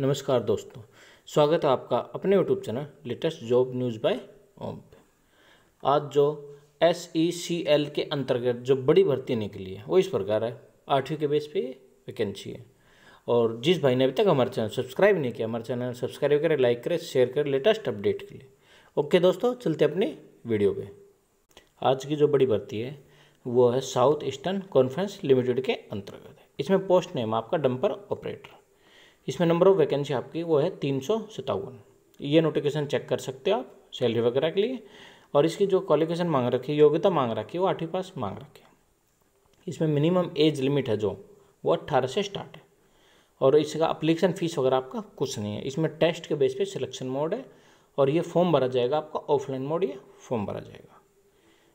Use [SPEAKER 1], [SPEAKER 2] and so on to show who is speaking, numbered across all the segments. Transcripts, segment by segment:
[SPEAKER 1] नमस्कार दोस्तों स्वागत है आपका अपने YouTube channel latest job news by Om पे आज जो एस ई सी एल के अंतर्गत जो बड़ी भर्ती निकली है वो इस प्रकार है आठवीं के बेस पे वैकेंसी है और जिस भाई ने अभी तक हमारे चैनल सब्सक्राइब नहीं किया हमारे चैनल सब्सक्राइब करें लाइक करें शेयर करें लेटेस्ट अपडेट के लिए ओके दोस्तों चलते अपने वीडियो पर आज की जो बड़ी भर्ती है वो है साउथ ईस्टर्न कॉन्फ्रेंस लिमिटेड के अंतर्गत इसमें पोस्ट नेम आपका डंपर ऑपरेटर इसमें नंबर ऑफ वैकेंसी आपकी वो है तीन सौ सतावन ये नोटिफिकेशन चेक कर सकते हो आप सैलरी वगैरह के लिए और इसकी जो क्वालिफिकेशन मांग रखी है योग्यता मांग रखी है वो आठवीं पास मांग रखी है इसमें मिनिमम एज लिमिट है जो वो अट्ठारह से स्टार्ट है और इसका अप्लीकेशन फ़ीस वगैरह आपका कुछ नहीं है इसमें टेस्ट के बेस पे सिलेक्शन मोड है और ये फॉर्म भरा जाएगा आपका ऑफलाइन मोड या फॉर्म भरा जाएगा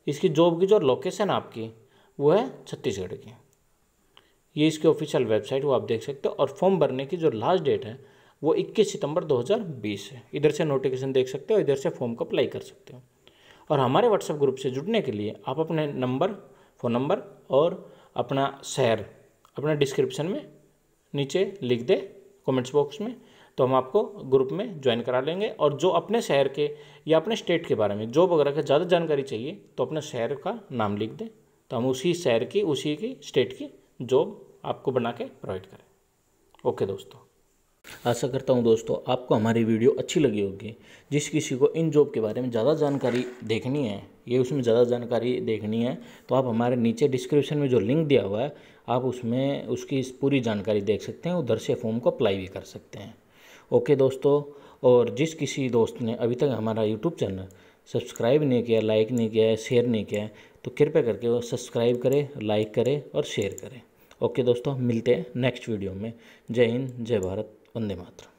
[SPEAKER 1] इसकी जॉब की जो लोकेशन आपकी वो है छत्तीसगढ़ की ये इसकी ऑफिशियल वेबसाइट वो आप देख सकते हो और फॉर्म भरने की जो लास्ट डेट है वो 21 सितंबर 2020 है इधर से नोटिफिकेशन देख सकते हो इधर से फॉर्म को अप्लाई कर सकते हो और हमारे व्हाट्सएप ग्रुप से जुड़ने के लिए आप अपने नंबर फ़ोन नंबर और अपना शहर अपना डिस्क्रिप्शन में नीचे लिख दे कमेंट्स बॉक्स में तो हम आपको ग्रुप में ज्वाइन करा लेंगे और जो अपने शहर के या अपने स्टेट के बारे में जॉब वगैरह का ज़्यादा जानकारी चाहिए तो अपने शहर का नाम लिख दें तो हम उसी शहर की उसी की स्टेट की जॉब आपको बना के प्रोवाइड करें ओके दोस्तों आशा करता हूँ दोस्तों आपको हमारी वीडियो अच्छी लगी होगी जिस किसी को इन जॉब के बारे में ज़्यादा जानकारी देखनी है ये उसमें ज़्यादा जानकारी देखनी है तो आप हमारे नीचे डिस्क्रिप्शन में जो लिंक दिया हुआ है आप उसमें उसकी पूरी जानकारी देख सकते हैं उधर से फॉर्म को अप्लाई भी कर सकते हैं ओके दोस्तों और जिस किसी दोस्त ने अभी तक हमारा यूट्यूब चैनल सब्सक्राइब नहीं किया लाइक नहीं किया है शेयर नहीं किया है तो कृपया करके वो सब्सक्राइब करें लाइक करें और शेयर करें ओके दोस्तों मिलते हैं नेक्स्ट वीडियो में जय हिंद जय भारत वंदे मातरम